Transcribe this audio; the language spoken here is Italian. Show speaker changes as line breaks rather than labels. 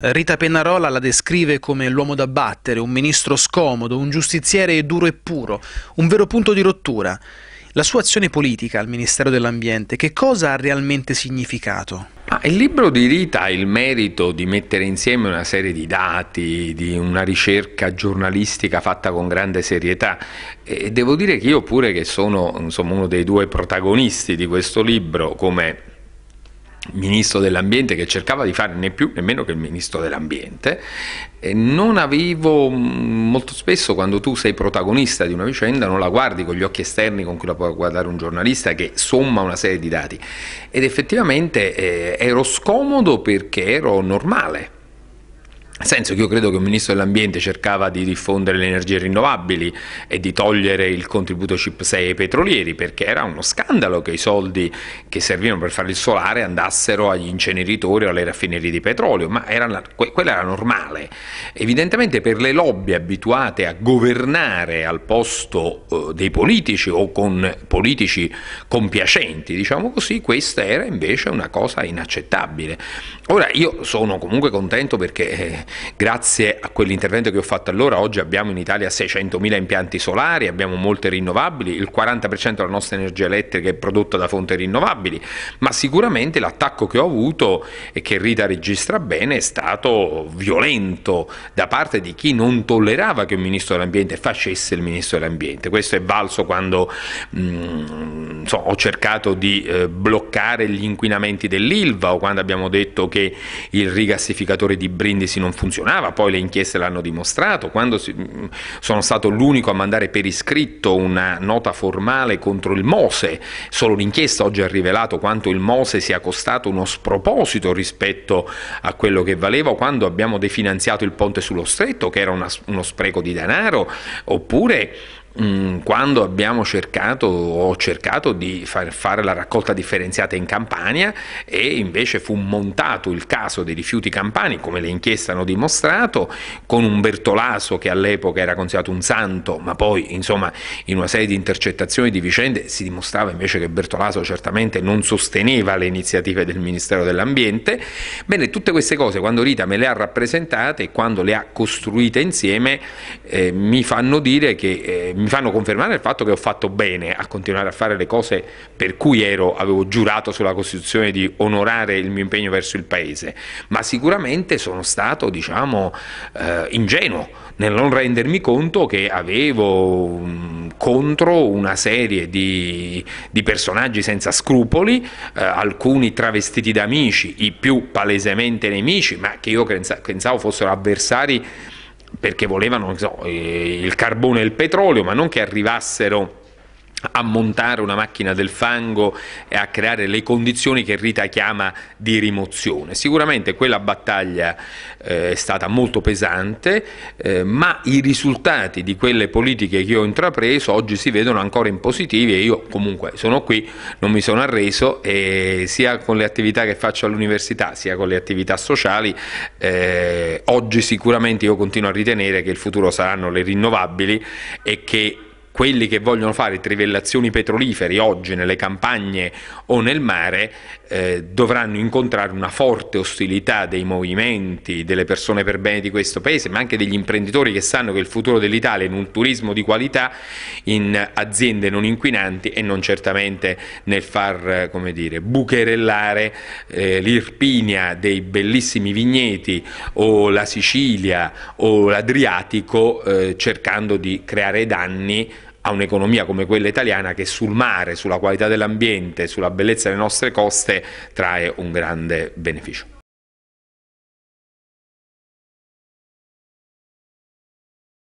Rita Pennarola la descrive come l'uomo da battere, un ministro scomodo, un giustiziere duro e puro, un vero punto di rottura. La sua azione politica al Ministero dell'Ambiente che cosa ha realmente significato? il libro di Rita ha il merito di mettere insieme una serie di dati, di una ricerca giornalistica fatta con grande serietà e devo dire che io pure che sono insomma, uno dei due protagonisti di questo libro come ministro dell'ambiente che cercava di fare né più né meno che il ministro dell'ambiente, non avevo mm, molto spesso quando tu sei protagonista di una vicenda non la guardi con gli occhi esterni con cui la può guardare un giornalista che somma una serie di dati ed effettivamente eh, ero scomodo perché ero normale senso che io credo che un ministro dell'ambiente cercava di diffondere le energie rinnovabili e di togliere il contributo CIP 6 ai petrolieri perché era uno scandalo che i soldi che servivano per fare il solare andassero agli inceneritori o alle raffinerie di petrolio, ma era, quella era normale. Evidentemente per le lobby abituate a governare al posto eh, dei politici o con politici compiacenti, diciamo così, questa era invece una cosa inaccettabile. Ora io sono comunque contento perché eh, Grazie a quell'intervento che ho fatto allora, oggi abbiamo in Italia 600.000 impianti solari, abbiamo molte rinnovabili, il 40% della nostra energia elettrica è prodotta da fonti rinnovabili, ma sicuramente l'attacco che ho avuto e che Rita registra bene è stato violento da parte di chi non tollerava che un ministro dell'ambiente facesse il ministro dell'ambiente. Questo è valso quando mh, mm, so, ho cercato di eh, bloccare gli inquinamenti dell'ILVA o quando abbiamo detto che il rigassificatore di Brindisi non funzionava, poi le inchieste l'hanno dimostrato, quando si, mm, sono stato l'unico a mandare per iscritto una nota formale contro il Mose, solo l'inchiesta oggi ha rivelato quanto il Mose sia costato uno sproposito rispetto a quello che valeva, quando abbiamo definanziato il ponte sullo stretto, che era una, uno spreco di denaro, oppure Mm, quando abbiamo cercato ho cercato di far fare la raccolta differenziata in Campania e invece fu montato il caso dei rifiuti campani come le inchieste hanno dimostrato con un Bertolaso che all'epoca era considerato un santo ma poi insomma in una serie di intercettazioni di vicende si dimostrava invece che Bertolaso certamente non sosteneva le iniziative del Ministero dell'Ambiente bene tutte queste cose quando Rita me le ha rappresentate e quando le ha costruite insieme eh, mi fanno dire che eh, mi fanno confermare il fatto che ho fatto bene a continuare a fare le cose per cui ero, avevo giurato sulla Costituzione di onorare il mio impegno verso il Paese, ma sicuramente sono stato diciamo, eh, ingenuo nel non rendermi conto che avevo contro una serie di, di personaggi senza scrupoli, eh, alcuni travestiti da amici, i più palesemente nemici, ma che io pensavo fossero avversari perché volevano so, eh, il carbone e il petrolio, ma non che arrivassero a montare una macchina del fango e a creare le condizioni che Rita chiama di rimozione. Sicuramente quella battaglia eh, è stata molto pesante, eh, ma i risultati di quelle politiche che ho intrapreso oggi si vedono ancora in positivi e io comunque sono qui, non mi sono arreso e sia con le attività che faccio all'università sia con le attività sociali, eh, oggi sicuramente io continuo a ritenere che il futuro saranno le rinnovabili e che quelli che vogliono fare trivellazioni petroliferi oggi nelle campagne o nel mare eh, dovranno incontrare una forte ostilità dei movimenti, delle persone per bene di questo paese, ma anche degli imprenditori che sanno che il futuro dell'Italia è in un turismo di qualità, in aziende non inquinanti e non certamente nel far dire, bucherellare eh, l'Irpinia dei bellissimi vigneti o la Sicilia o l'Adriatico eh, cercando di creare danni a un'economia come quella italiana che sul mare, sulla qualità dell'ambiente, sulla bellezza delle nostre coste trae un grande beneficio.